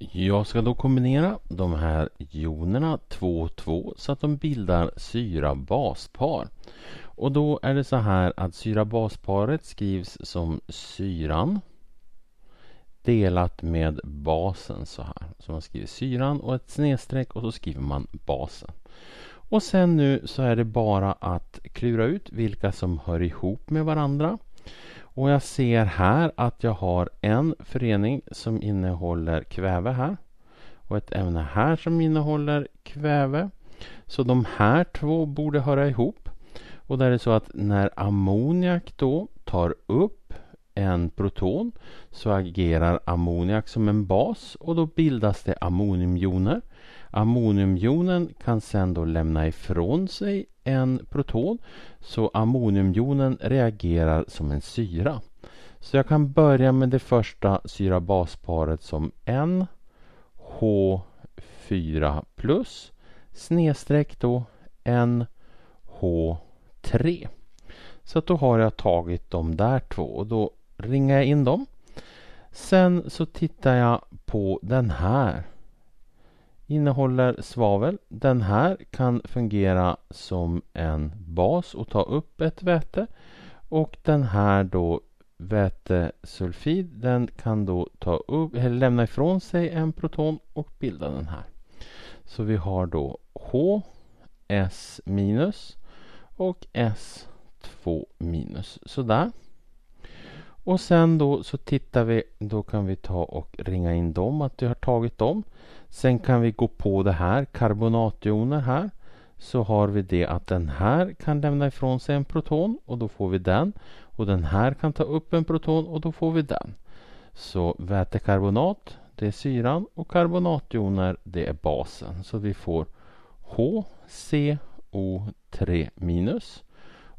Jag ska då kombinera de här jonerna två och två så att de bildar syra baspar. Och då är det så här att syra basparet skrivs som syran delat med basen så här. Så man skriver syran och ett snedstreck och så skriver man basen. Och sen nu så är det bara att klura ut vilka som hör ihop med varandra. Och jag ser här att jag har en förening som innehåller kväve här och ett ämne här som innehåller kväve. Så de här två borde höra ihop. Och där är det så att när ammoniak då tar upp en proton så agerar ammoniak som en bas och då bildas det ammoniumjoner Ammoniumjonen kan sedan då lämna ifrån sig en proton så ammoniumjonen reagerar som en syra. Så jag kan börja med det första syra-basparet som NH4 plus snedstreck då NH3. Så att då har jag tagit de där två och då ringar jag in dem. Sen så tittar jag på den här innehåller svavel. Den här kan fungera som en bas och ta upp ett väte. Och den här då vätesulfid den kan då ta upp, eller lämna ifrån sig en proton och bilda den här. Så vi har då H S minus och S2 minus. Sådär. Och sen då så tittar vi, då kan vi ta och ringa in dem att vi har tagit dem. Sen kan vi gå på det här, karbonatjoner här. Så har vi det att den här kan lämna ifrån sig en proton och då får vi den. Och den här kan ta upp en proton och då får vi den. Så vätekarbonat, det är syran och karbonatjoner, det är basen. Så vi får HCO3-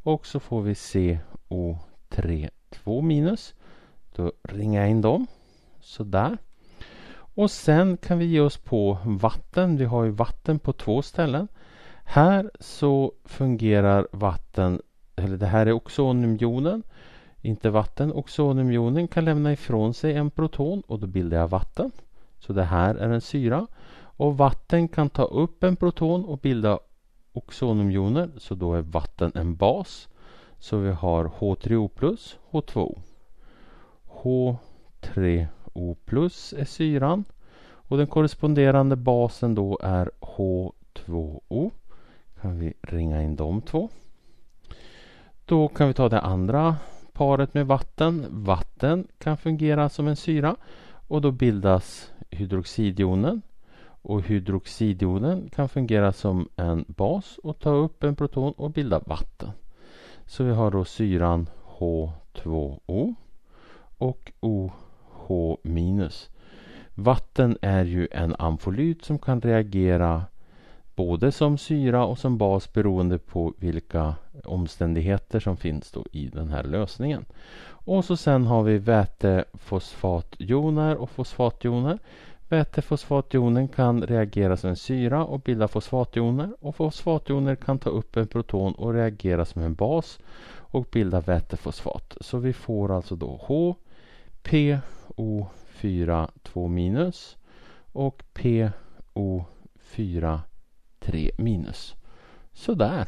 och så får vi CO3 två minus. Då ringar jag in dem. Sådär. Och sen kan vi ge oss på vatten. Vi har ju vatten på två ställen. Här så fungerar vatten, eller det här är oxonumjonen, inte vatten. Oxonumjonen kan lämna ifrån sig en proton och då bildar jag vatten. Så det här är en syra. Och vatten kan ta upp en proton och bilda oxonumjoner, så då är vatten en bas. Så vi har H3O+, plus H2O. H3O+, plus är syran. Och den korresponderande basen då är H2O. Kan vi ringa in de två. Då kan vi ta det andra paret med vatten. Vatten kan fungera som en syra och då bildas hydroxidionen. Och hydroxidionen kan fungera som en bas och ta upp en proton och bilda vatten. Så vi har då syran H2O och OH-. Vatten är ju en amfolyt som kan reagera både som syra och som bas beroende på vilka omständigheter som finns då i den här lösningen. Och så sen har vi vätefosfatjoner och fosfatjoner. Vätefosfatjonen kan reagera som en syra och bilda fosfatjoner och fosfatjoner kan ta upp en proton och reagera som en bas och bilda vätefosfat. Så vi får alltså då HPO42 och po 43 Sådär.